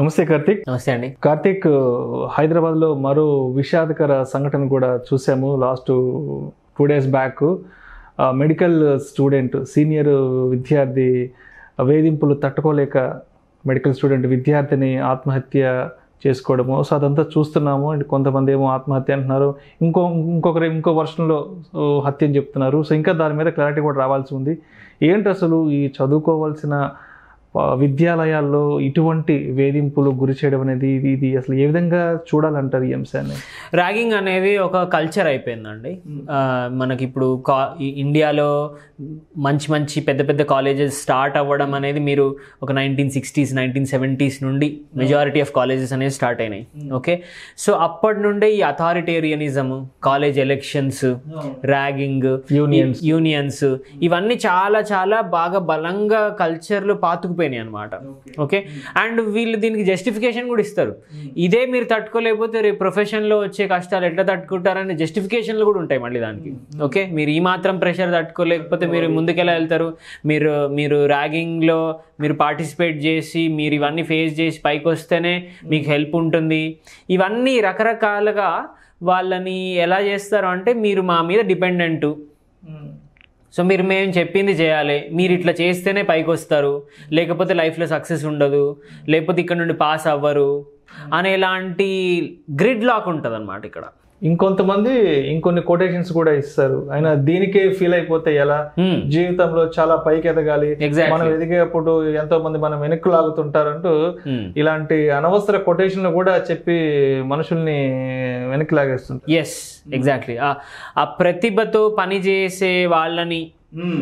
నమస్తే కార్తీక్ నమస్తే అండి కార్తీక్ హైదరాబాద్ లో మరో విషాదకర సంఘటన కూడా చూసాము last two days back medical student senior విద్యార్థి వేధింపులు తట్టుకోలేక మెడికల్ స్టూడెంట్ విద్యార్థిని ఆత్మహత్య చేసుకోవడము సో అదంతా చూస్తున్నాము అండ్ కొంతమంది ఏమో ఆత్మహత్య అంటున్నారు ఇంకో ఇంకొకరు ఇంకో వర్షంలో హత్య అని చెప్తున్నారు సో ఇంకా దాని మీద క్లారిటీ కూడా రావాల్సి ఉంది ఏంటి అసలు ఈ చదువుకోవాల్సిన విద్యాలయాల్లో ఇటువంటి వేధింపులు గురి చేయడం అనేది ఇది ఇది అసలు ఏ విధంగా చూడాలంటారు ఈ అంశాన్ని ర్యాగింగ్ అనేది ఒక కల్చర్ అయిపోయిందండి మనకి ఇప్పుడు కా ఇండియాలో మంచి మంచి పెద్ద పెద్ద కాలేజెస్ స్టార్ట్ అవ్వడం అనేది మీరు ఒక నైన్టీన్ సిక్స్టీస్ నైన్టీన్ సెవెంటీస్ నుండి మెజారిటీ ఆఫ్ కాలేజెస్ అనేవి స్టార్ట్ అయినాయి ఓకే సో అప్పటి నుండే ఈ authoritarianism college elections ragging unions unions ఇవన్నీ చాలా చాలా బాగా బలంగా కల్చర్లు పాతుకుపోయి చనిపోయినాయి అనమాట ఓకే అండ్ వీళ్ళు దీనికి జస్టిఫికేషన్ కూడా ఇస్తారు ఇదే మీరు తట్టుకోలేకపోతే రేపు ప్రొఫెషన్లో వచ్చే కష్టాలు ఎట్లా తట్టుకుంటారనే జస్టిఫికేషన్లు కూడా ఉంటాయి మళ్ళీ దానికి ఓకే మీరు ఈ మాత్రం ప్రెషర్ తట్టుకోలేకపోతే మీరు ముందుకెలా వెళ్తారు మీరు మీరు ర్యాగింగ్లో మీరు పార్టిసిపేట్ చేసి మీరు ఇవన్నీ ఫేస్ చేసి పైకి వస్తేనే మీకు హెల్ప్ ఉంటుంది ఇవన్నీ రకరకాలుగా వాళ్ళని ఎలా చేస్తారు అంటే మీరు మా మీద డిపెండెంటు సో మీరు మేము చెప్పింది చేయాలి మీరు ఇట్లా చేస్తేనే పైకి వస్తారు లేకపోతే లైఫ్లో సక్సెస్ ఉండదు లేకపోతే ఇక్కడ నుండి పాస్ అవ్వరు అనేలాంటి గ్రిడ్ లాక్ ఉంటుంది అనమాట ఇక్కడ ఇంకొంతమంది ఇంకొన్ని కొటేషన్స్ కూడా ఇస్తారు ఆయన దీనికే ఫీల్ అయిపోతే ఎలా hmm. జీవితంలో చాలా పైకి ఎదగాలి మనం ఎదిగేప్పుడు ఎంతో మంది మనం వెనక్కు లాగుతుంటారంటూ hmm. ఇలాంటి అనవసర కొటేషన్లు కూడా చెప్పి మనుషుల్ని వెనక్కి లాగేస్తుంటారు ఎస్ ఎగ్జాక్ట్లీ ఆ ప్రతిభతో పని చేసే వాళ్ళని hmm.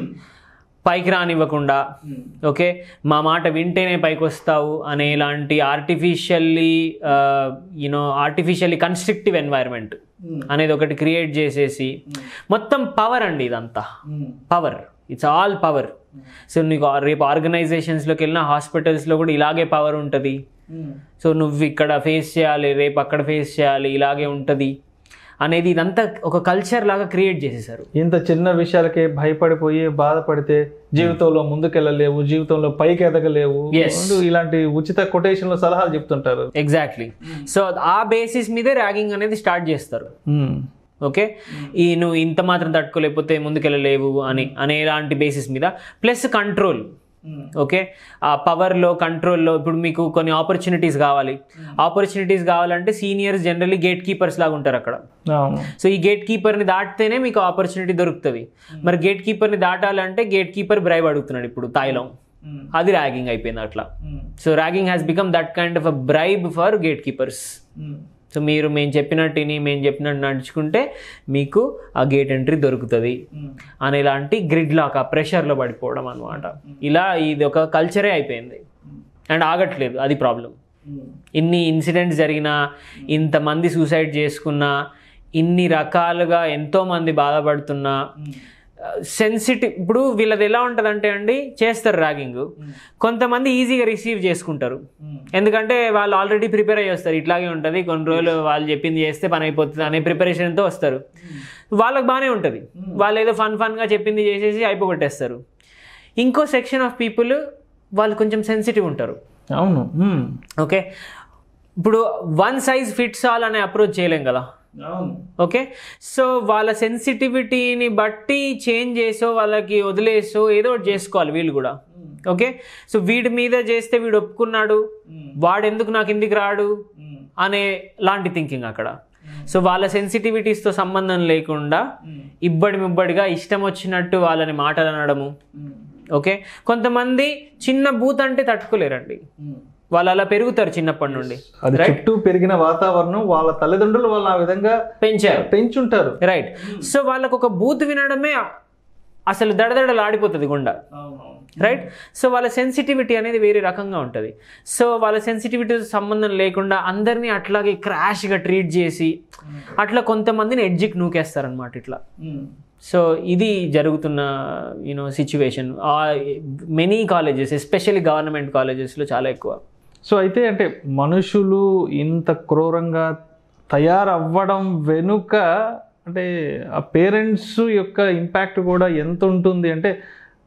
పైకి రానివ్వకుండా ఓకే hmm. మా మాట వింటేనే పైకి వస్తావు అనే ఇలాంటి artificially you know artificially constrictive environment అనేది ఒకటి క్రియేట్ చేసేసి hmm. మొత్తం పవర్ అండి ఇదంతా power it's all power so నీకు రేపు ఆర్గనైజేషన్స్లోకి వెళ్ళిన హాస్పిటల్స్లో కూడా ఇలాగే పవర్ ఉంటుంది సో నువ్వు ఇక్కడ ఫేస్ చేయాలి రేపు అక్కడ ఫేస్ చేయాలి ఇలాగే ఉంటుంది అనేది ఇదంతా ఒక కల్చర్ లాగా క్రియేట్ చేసేసారు ఇంత చిన్న విషయాలకే భయపడిపోయి బాధపడితే జీవితంలో ముందుకెళ్ళలేవు జీవితంలో పైకి ఎదగలేవు ఇలాంటి ఉచిత కొటేషన్లో సలహాలు చెప్తుంటారు ఎగ్జాక్ట్లీ సో ఆ బేసిస్ మీదే ర్యాగింగ్ అనేది స్టార్ట్ చేస్తారు ఓకే hmm. ఈ నువ్వు ఇంత మాత్రం తట్టుకోలేకపోతే ముందుకెళ్ళలేవు అని అనేలాంటి బేసిస్ మీద ప్లస్ కంట్రోల్ ఓకే ఆ పవర్లో కంట్రోల్లో ఇప్పుడు మీకు కొన్ని ఆపర్చునిటీస్ కావాలి ఆపర్చునిటీస్ కావాలంటే సీనియర్స్ జనరల్లీ గేట్ కీపర్స్ లాగా ఉంటారు అక్కడ సో ఈ గేట్ కీపర్ని దాటితేనే మీకు ఆపర్చునిటీ దొరుకుతుంది hmm. మరి గేట్ కీపర్ని దాటాలంటే గేట్ కీపర్ బ్రైవ్ అడుగుతున్నాడు ఇప్పుడు తాయిలం hmm. hmm. అది ర్యాగింగ్ అయిపోయింది అట్లా so ragging has become that kind of a bribe for gate keepers so మీరు మేము చెప్పినట్టు విని మేము చెప్పినట్టు నడుచుకుంటే మీకు ఆ గేట్ ఎంట్రీ దొరుకుతుంది hmm. అని ఇలాంటి గ్రిడ్ లాక్ ఆ ప్రెషర్లో పడిపోవడం అనమాట hmm. ఇలా ఇది ఒక కల్చరే అయిపోయింది hmm. అండ్ ఆగట్లేదు అది ప్రాబ్లం ఇన్ని ఇన్సిడెంట్స్ జరిగినా ఇంతమంది సూసైడ్ చేసుకున్నా ఇన్ని రకాలుగా ఎంతోమంది బాధపడుతున్నా సెన్సిటివ్ ఇప్పుడు వీళ్ళది ఎలా ఉంటుందంటే అండి చేస్తారు ర్యాగింగ్ కొంతమంది ఈజీగా రిసీవ్ చేసుకుంటారు hmm. ఎందుకంటే వాళ్ళు ఆల్రెడీ ప్రిపేర్ అయ్యి వస్తారు ఇట్లాగే ఉంటుంది కొన్ని రోజులు వాళ్ళు చెప్పింది చేస్తే పని అయిపోతుంది అనే ప్రిపరేషన్తో వస్తారు hmm. వాళ్ళకి బాగానే ఉంటుంది hmm. వాళ్ళు ఏదో ఫన్ ఫన్గా చెప్పింది చేసేసి అయిపోగొట్టేస్తారు ఇంకో సెక్షన్ ఆఫ్ పీపుల్ వాళ్ళు కొంచెం సెన్సిటివ్ ఉంటారు అవును ఓకే ఇప్పుడు వన్ సైజ్ ఫిట్స్ ఆల్ అనే అప్రోచ్ చేయలేం కదా ఓకే సో వాళ్ళ సెన్సిటివిటీని బట్టి చేంజ్ చేసో వాళ్ళకి వదిలేసో ఏదో ఒకటి చేసుకోవాలి వీళ్ళు కూడా ఓకే సో వీడి మీద చేస్తే వీడు ఒప్పుకున్నాడు వాడెందుకు నాకు ఎందుకు రాడు అనే లాంటి థింకింగ్ అక్కడ సో వాళ్ళ సెన్సిటివిటీస్తో సంబంధం లేకుండా ఇబ్బడి ముబ్బడిగా ఇష్టం వచ్చినట్టు వాళ్ళని మాటలు అనడము ఓకే కొంతమంది చిన్న బూత్ అంటే తట్టుకోలేరండి వాళ్ళు అలా పెరుగుతారు చిన్నప్పటి నుండి అది చుట్టూ పెరిగిన వాతావరణం వాళ్ళ తల్లిదండ్రులు వాళ్ళు ఆ విధంగా పెంచారు పెంచుంటారు రైట్ సో వాళ్ళకు ఒక బూత్ వినడమే అసలు దడదడలు ఆడిపోతుంది గుండా రైట్ సో వాళ్ళ సెన్సిటివిటీ అనేది వేరే రకంగా ఉంటుంది సో వాళ్ళ సెన్సిటివిటీతో సంబంధం లేకుండా అందరినీ అట్లాగే క్రాష్గా ట్రీట్ చేసి అట్లా కొంతమందిని నూకేస్తారు నూకేస్తారనమాట ఇట్లా సో hmm. ఇది జరుగుతున్న you know situation many colleges especially government కాలేజెస్లో చాలా ఎక్కువ సో అయితే అంటే మనుషులు ఇంత క్రూరంగా తయారవ్వడం వెనుక అంటే ఆ పేరెంట్స్ యొక్క ఇంపాక్ట్ కూడా ఎంత ఉంటుంది అంటే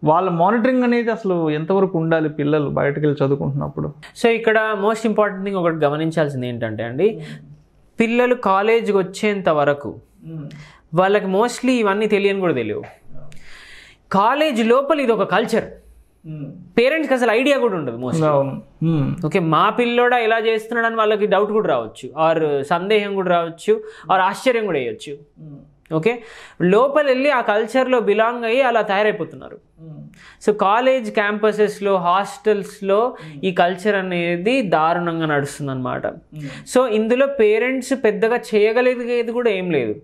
వాళ్ళ మానిటరింగ్ అనేది అసలు ఎంతవరకు ఉండాలి పిల్లలు బయటకు వెళ్ళి చదువుకుంటున్నప్పుడు సో ఇక్కడ మోస్ట్ ఇంపార్టెంట్ థింగ్ ఒకటి గమనించాల్సింది ఏంటంటే అండి పిల్లలు కాలేజీకి వచ్చేంత వరకు వాళ్ళకి మోస్ట్లీ ఇవన్నీ తెలియని కూడా తెలియవు కాలేజ్ లోపల ఇది ఒక కల్చర్ పేరెంట్స్కి అసలు ఐడియా కూడా ఉండదు మోస్ట్లీ ఓకే మా పిల్లోడా ఇలా చేస్తున్నాడు అని వాళ్ళకి డౌట్ కూడా రావచ్చు ఆర్ సందేహం కూడా రావచ్చు ఆర్ ఆశ్చర్యం కూడా వేయచ్చు ఓకే లోపల వెళ్ళి ఆ కల్చర్లో బిలాంగ్ అయ్యి అలా తయారైపోతున్నారు సో కాలేజ్ క్యాంపసెస్లో హాస్టల్స్లో ఈ కల్చర్ అనేది దారుణంగా నడుస్తుంది అనమాట సో ఇందులో పేరెంట్స్ పెద్దగా చేయగలిగేది కూడా ఏం లేదు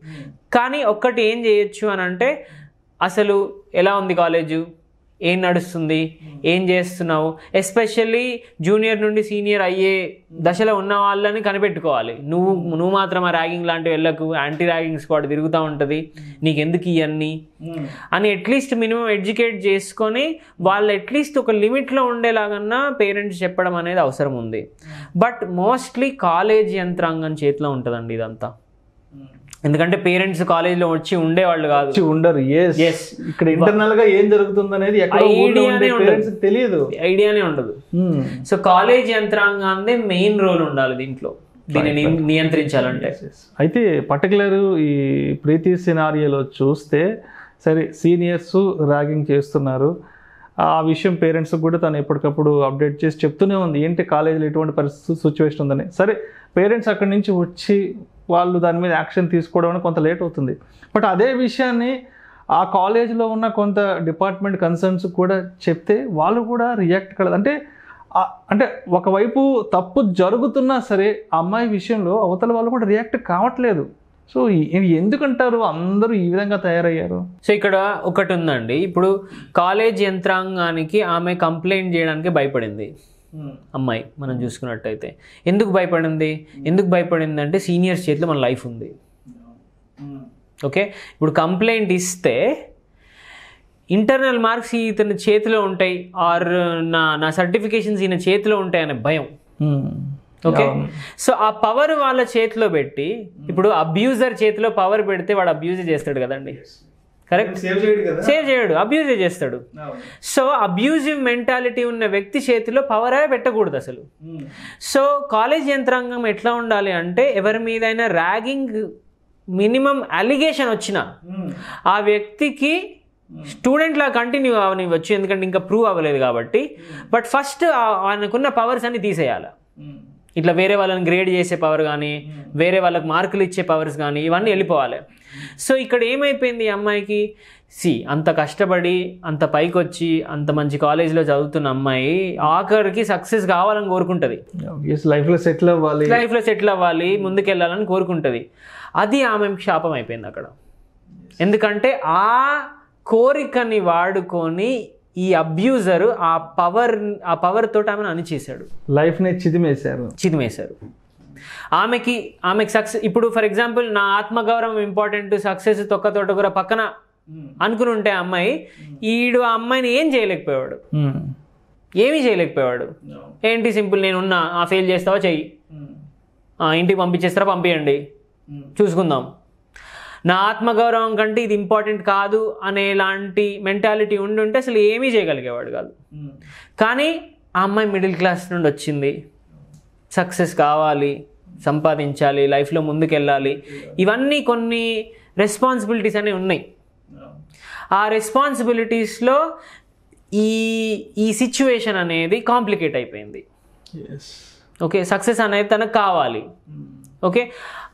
కానీ ఒక్కటి ఏం చేయొచ్చు అని అంటే అసలు ఎలా ఉంది కాలేజు ఏం నడుస్తుంది ఏం చేస్తున్నావు ఎస్పెషల్లీ జూనియర్ నుండి సీనియర్ అయ్యే దశలో ఉన్న వాళ్ళని కనిపెట్టుకోవాలి నువ్వు నువ్వు మాత్రం ఆ ర్యాగింగ్ లాంటివి వెళ్ళకు యాంటీ ర్యాగింగ్ స్క్వాడ్ తిరుగుతూ ఉంటుంది నీకెందుకు ఇవన్నీ hmm. అని అట్లీస్ట్ మినిమం ఎడ్యుకేట్ చేసుకొని వాళ్ళు అట్లీస్ట్ ఒక లిమిట్లో ఉండేలాగన్నా పేరెంట్స్ చెప్పడం అనేది అవసరం ఉంది బట్ మోస్ట్లీ కాలేజ్ యంత్రాంగం చేతిలో ఉంటుందండి ఇదంతా ఎందుకంటే పేరెంట్స్ కాలేజీలో వచ్చి ఉండేవాళ్ళు కాదు ఉండరు ఎస్ ఇక్కడ ఇంటర్నల్ గా ఏం జరుగుతుంది అనేది ఐడియానే ఉండదు తెలియదు ఐడియానే ఉండదు సో కాలేజ్ యంత్రాంగాన్ని మెయిన్ రోల్ ఉండాలి దీంట్లో దీన్ని నియంత్రించాలంటే అయితే పర్టికులర్ ఈ ప్రీతి సినారియోలో చూస్తే సరే సీనియర్స్ ర్యాగింగ్ చేస్తున్నారు ఆ విషయం పేరెంట్స్ కూడా తను ఎప్పటికప్పుడు అప్డేట్ చేసి చెప్తూనే ఉంది ఏంటి కాలేజీలో ఎటువంటి పరిస్థితి సిచ్యువేషన్ ఉందని సరే పేరెంట్స్ అక్కడి నుంచి వచ్చి వాళ్ళు దాని మీద యాక్షన్ తీసుకోవడం కొంత లేట్ అవుతుంది బట్ అదే విషయాన్ని ఆ కాలేజ్లో ఉన్న కొంత డిపార్ట్మెంట్ కన్సర్న్స్ కూడా చెప్తే వాళ్ళు కూడా రియాక్ట్ కలదు అంటే అంటే ఒకవైపు తప్పు జరుగుతున్నా సరే అమ్మాయి విషయంలో అవతల వాళ్ళు కూడా రియాక్ట్ కావట్లేదు సో ఎందుకంటారు అందరూ ఈ విధంగా తయారయ్యారు సో ఇక్కడ ఒకటి ఉందండి ఇప్పుడు కాలేజ్ యంత్రాంగానికి ఆమె కంప్లైంట్ చేయడానికి భయపడింది అమ్మాయి మనం చూసుకున్నట్టయితే ఎందుకు భయపడింది ఎందుకు భయపడింది అంటే సీనియర్స్ చేతిలో మన లైఫ్ ఉంది ఓకే ఇప్పుడు కంప్లైంట్ ఇస్తే ఇంటర్నల్ మార్క్స్ ఇతని చేతిలో ఉంటాయి ఆర్ నా నా సర్టిఫికేషన్స్ ఈయన చేతిలో ఉంటాయి అనే భయం hmm. ఓకే సో ఆ పవర్ వాళ్ళ చేతిలో పెట్టి ఇప్పుడు అబ్యూజర్ చేతిలో పవర్ పెడితే వాడు అబ్యూజ్ చేస్తాడు కదండి కరెక్ట్ సేవ్ చేయడు అబ్యూజే చేస్తాడు సో అబ్యూజివ్ మెంటాలిటీ ఉన్న వ్యక్తి చేతిలో పవర్ పవరే పెట్టకూడదు అసలు సో కాలేజ్ యంత్రాంగం ఎట్లా ఉండాలి అంటే ఎవరి మీదైనా ర్యాగింగ్ మినిమం అలిగేషన్ వచ్చిన ఆ వ్యక్తికి స్టూడెంట్లా కంటిన్యూ అవనివ్వచ్చు ఎందుకంటే ఇంకా ప్రూవ్ అవ్వలేదు కాబట్టి బట్ ఫస్ట్ ఆయనకున్న పవర్స్ అన్ని తీసేయాలి ఇట్లా వేరే వాళ్ళని గ్రేడ్ చేసే పవర్ కానీ hmm. వేరే వాళ్ళకి మార్కులు ఇచ్చే పవర్స్ కానీ ఇవన్నీ వెళ్ళిపోవాలి సో ఇక్కడ ఏమైపోయింది ఈ అమ్మాయికి సి అంత కష్టపడి అంత పైకి వచ్చి అంత మంచి కాలేజ్లో చదువుతున్న అమ్మాయి ఆఖరికి సక్సెస్ కావాలని కోరుకుంటుంది లైఫ్లో సెటిల్ అవ్వాలి లైఫ్లో సెటిల్ అవ్వాలి ముందుకెళ్ళాలని కోరుకుంటుంది అది ఆమె శాపం అయిపోయింది అక్కడ ఎందుకంటే ఆ కోరికని వాడుకొని ఈ అబ్యూజర్ ఆ పవర్ ఆ పవర్ తోటి ఆమెను అణిచేశాడు లైఫ్ని చిదిమేశారు చిదిమేశారు ఆమెకి ఆమెకి సక్సెస్ ఇప్పుడు ఫర్ ఎగ్జాంపుల్ నా ఆత్మగౌరవం ఇంపార్టెంట్ సక్సెస్ తొక్క తోట కూడా పక్కన అనుకుని ఉంటే అమ్మాయి ఈడు ఆ అమ్మాయిని ఏం చేయలేకపోయాడు ఏమీ చేయలేకపోయాడు ఏంటి సింపుల్ నేనున్నా ఆ ఫెయిల్ చేస్తావా చెయ్యి ఇంటికి పంపించేస్తారా పంపించండి చూసుకుందాం నా ఆత్మగౌరవం కంటే ఇది ఇంపార్టెంట్ కాదు అనేలాంటి మెంటాలిటీ ఉండి ఉంటే అసలు ఏమీ చేయగలిగేవాడు కాదు కానీ ఆ అమ్మాయి మిడిల్ క్లాస్ నుండి వచ్చింది సక్సెస్ కావాలి సంపాదించాలి లైఫ్లో ముందుకెళ్ళాలి ఇవన్నీ కొన్ని రెస్పాన్సిబిలిటీస్ అనేవి ఉన్నాయి ఆ రెస్పాన్సిబిలిటీస్లో ఈ ఈ సిచ్యువేషన్ అనేది కాంప్లికేట్ అయిపోయింది ఓకే సక్సెస్ అనేది తనకు కావాలి ఓకే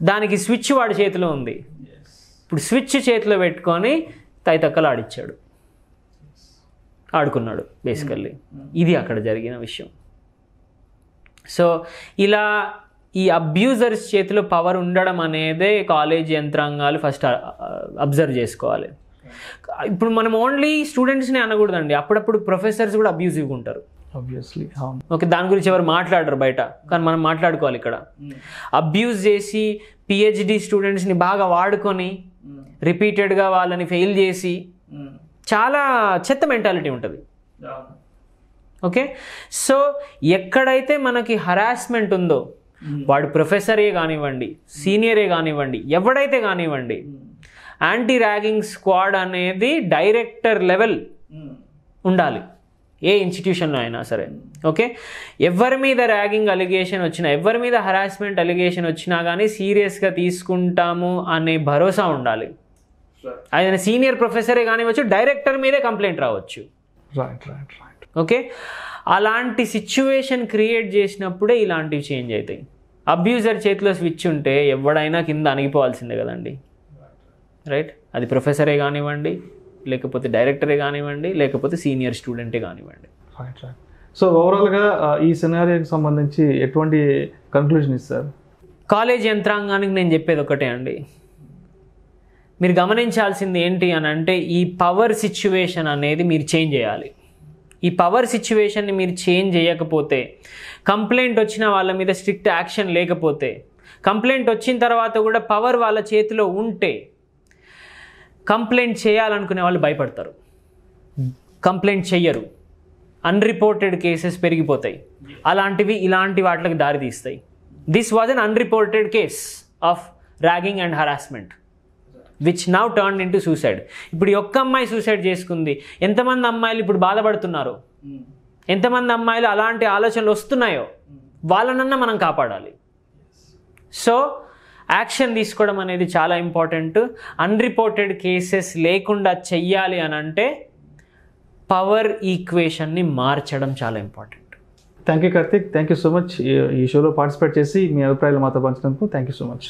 దానికి స్విచ్ వాడి చేతిలో ఉంది ఇప్పుడు స్విచ్ చేతిలో పెట్టుకొని తైతక్కలు ఆడిచ్చాడు ఆడుకున్నాడు బేసికల్లీ hmm. ఇది అక్కడ జరిగిన విషయం సో ఇలా ఈ అబ్యూజర్స్ చేతిలో పవర్ ఉండడం అనేదే కాలేజ్ యంత్రాంగాలు ఫస్ట్ అబ్జర్వ్ uh, uh, చేసుకోవాలి ఇప్పుడు మనం ఓన్లీ స్టూడెంట్స్ని అనకూడదండి అప్పుడప్పుడు ప్రొఫెసర్స్ కూడా అబ్యూజివ్గా ఉంటారు ఓకే దాని గురించి ఎవరు మాట్లాడరు బయట కానీ మనం మాట్లాడుకోవాలి ఇక్కడ అబ్యూజ్ hmm. చేసి పిహెచ్డి స్టూడెంట్స్ని బాగా వాడుకొని రిపీటెడ్గా వాళ్ళని ఫెయిల్ చేసి చాలా చెత్త మెంటాలిటీ ఉంటుంది ఓకే సో ఎక్కడైతే మనకి హరాస్మెంట్ ఉందో వాడు ప్రొఫెసరే కానివ్వండి సీనియరే కానివ్వండి ఎవడైతే కానివ్వండి యాంటీ ర్యాగింగ్ స్క్వాడ్ అనేది డైరెక్టర్ లెవెల్ ఉండాలి ఏ ఇన్స్టిట్యూషన్లో అయినా సరే ఓకే ఎవరి మీద ర్యాగింగ్ అలిగేషన్ వచ్చినా ఎవరి మీద హరాస్మెంట్ అలిగేషన్ వచ్చినా కానీ సీరియస్గా తీసుకుంటాము అనే భరోసా ఉండాలి ఆయన సీనియర్ ప్రొఫెసరే కానివ్వచ్చు డైరెక్టర్ మీదే కంప్లైంట్ రావచ్చు ఓకే అలాంటి సిచ్యువేషన్ క్రియేట్ చేసినప్పుడే ఇలాంటివి చేంజ్ అవుతాయి అబ్యూజర్ చేతిలో స్విచ్ ఉంటే ఎవడైనా కింద అణిగిపోవాల్సిందే కదండి రైట్ అది ప్రొఫెసరే కానివ్వండి లేకపోతే డైరెక్టరే కానివ్వండి లేకపోతే సీనియర్ స్టూడెంటే కానివ్వండి రైట్ రైట్ సో ఓవరాల్గా ఈ సినారియోకి సంబంధించి ఎటువంటి కన్క్లూజన్ ఇస్తారు కాలేజ్ యంత్రాంగానికి నేను చెప్పేది ఒకటే అండి మీరు గమనించాల్సింది ఏంటి అని అంటే ఈ పవర్ సిచ్యువేషన్ అనేది మీరు చేంజ్ చేయాలి ఈ పవర్ సిచ్యువేషన్ని మీరు చేంజ్ చేయకపోతే కంప్లైంట్ వచ్చిన వాళ్ళ మీద స్ట్రిక్ట్ యాక్షన్ లేకపోతే కంప్లైంట్ వచ్చిన తర్వాత కూడా పవర్ వాళ్ళ చేతిలో ఉంటే కంప్లైంట్ చేయాలనుకునే వాళ్ళు భయపడతారు కంప్లైంట్ చెయ్యరు అన్రిపోర్టెడ్ కేసెస్ పెరిగిపోతాయి అలాంటివి ఇలాంటి వాటికి దారి తీస్తాయి this was un unreported case of ragging and harassment which now turn into suicide ఇప్పుడు ఒక్క అమ్మాయి సూసైడ్ చేసుకుంది ఎంతమంది అమ్మాయిలు ఇప్పుడు బాధపడుతున్నారు ఎంతమంది అమ్మాయిలు అలాంటి ఆలోచనలు వస్తున్నాయో వాళ్ళనన్నా మనం కాపాడాలి సో యాక్షన్ తీసుకోవడం అనేది చాలా ఇంపార్టెంట్ అన్రిపోర్టెడ్ కేసెస్ లేకుండా చెయ్యాలి అని అంటే పవర్ ఈక్వేషన్ని మార్చడం చాలా important thank you Karthik thank you so much ఈ షోలో పార్టిసిపేట్ చేసి మీ అభిప్రాయాలు మాతో పంచడానికి థ్యాంక్ యూ సో మచ్